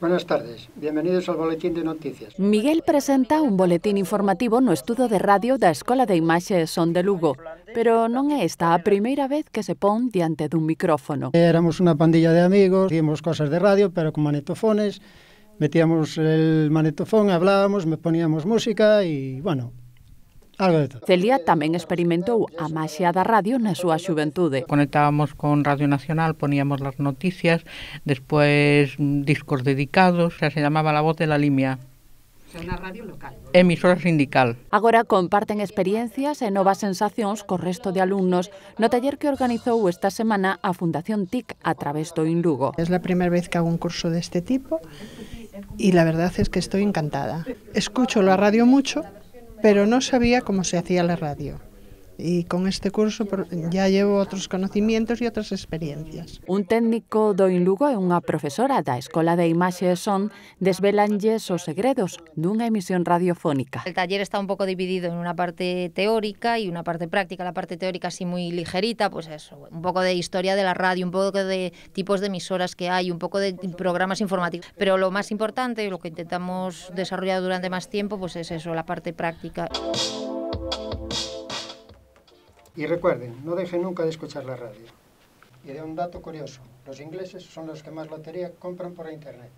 Buenas tardes, bienvenidos al Boletín de Noticias. Miguel presenta un boletín informativo no estudo de radio da Escola de Imaxe Son de Lugo, pero non é esta a primeira vez que se pon diante dun micrófono. Éramos unha pandilla de amigos, hacíamos cosas de radio, pero con manetofones, metíamos el manetofón, hablábamos, me poníamos música e, bueno, Celia también experimentó a da radio en su juventud. Conectábamos con Radio Nacional, poníamos las noticias, después mm, discos dedicados, xa se llamaba La Voz de la Limia. radio local. Emisora sindical. Ahora comparten experiencias e novas sensaciones con resto de alumnos no taller que organizó esta semana a Fundación TIC a través do Inlugo. Es la primera vez que hago un curso de este tipo y la verdad es que estoy encantada. Escucho la radio mucho, pero no sabía cómo se hacía la radio. y con este curso ya llevo outros conocimientos e outras experiencias. Un técnico do Inlugo e unha profesora da Escola de Imaxe e Son desvelanlles os segredos dunha emisión radiofónica. El taller está un pouco dividido en unha parte teórica e unha parte práctica. La parte teórica así moi ligerita, pues eso, un pouco de historia de la radio, un pouco de tipos de emisoras que hai, un pouco de programas informáticos. Pero lo más importante lo que intentamos desarrollar durante más tiempo pues es eso, la parte práctica. Y recuerden, no dejen nunca de escuchar la radio. Y de un dato curioso, los ingleses son los que más lotería compran por internet.